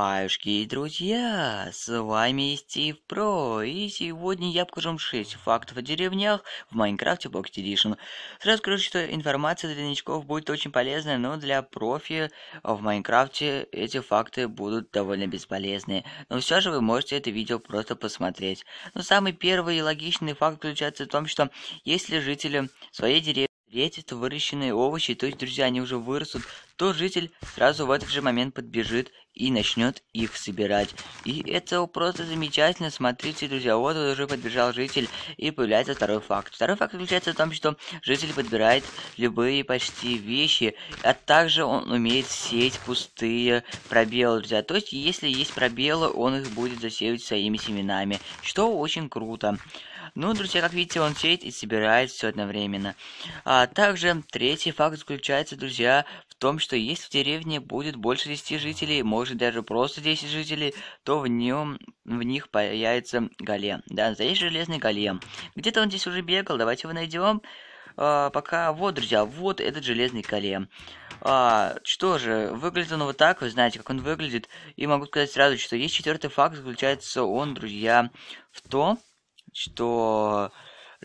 Аюшки и друзья, с вами Стив Про, и сегодня я покажу вам 6 фактов о деревнях в Майнкрафте Pocket Edition. Сразу скажу, что информация для новичков будет очень полезная, но для профи в Майнкрафте эти факты будут довольно бесполезные. Но все же вы можете это видео просто посмотреть. Но самый первый и логичный факт заключается в том, что если жители своей деревни встретит выращенные овощи, то есть, друзья, они уже вырастут, то житель сразу в этот же момент подбежит и начнет их собирать. И это просто замечательно. Смотрите, друзья, вот уже подбежал житель, и появляется второй факт. Второй факт заключается в том, что житель подбирает любые почти вещи, а также он умеет сеять пустые пробелы, друзья. То есть, если есть пробелы, он их будет засеивать своими семенами, что очень круто. Ну, друзья, как видите, он сеет и собирает все одновременно. А также третий факт заключается, друзья, том, что если в деревне будет больше 10 жителей, может даже просто 10 жителей, то в нем в них появится голем. Да, здесь железный голем. Где-то он здесь уже бегал, давайте его найдем. А, пока, вот, друзья, вот этот железный голем. А, что же, выглядит он вот так, вы знаете, как он выглядит. И могу сказать сразу, что есть четвертый факт, заключается он, друзья, в том, что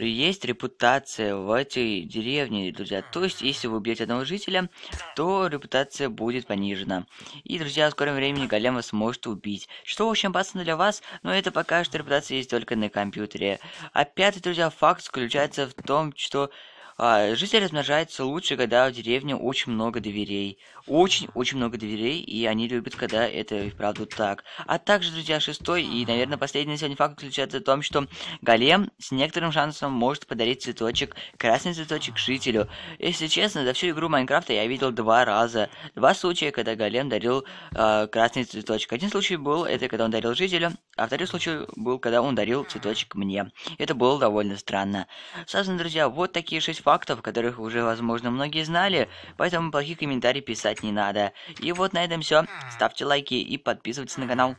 есть репутация в этой деревне, друзья. То есть, если вы убьете одного жителя, то репутация будет понижена. И, друзья, в скором времени голем сможет убить. Что очень опасно для вас, но это пока что репутация есть только на компьютере. Опять, друзья, факт заключается в том, что а, жизнь размножается лучше, когда в деревне очень много дверей. Очень-очень много дверей, и они любят, когда это и вправду так. А также, друзья, шестой и, наверное, последний сегодня факт заключается в том, что голем с некоторым шансом может подарить цветочек, красный цветочек жителю. Если честно, за всю игру Майнкрафта я видел два раза. Два случая, когда голем дарил э, красный цветочек. Один случай был, это когда он дарил жителю, а второй случай был, когда он дарил цветочек мне. Это было довольно странно. Соответственно, друзья, вот такие шесть фактов, которых уже, возможно, многие знали, поэтому плохих комментариев писать не надо. И вот на этом все. Ставьте лайки и подписывайтесь на канал.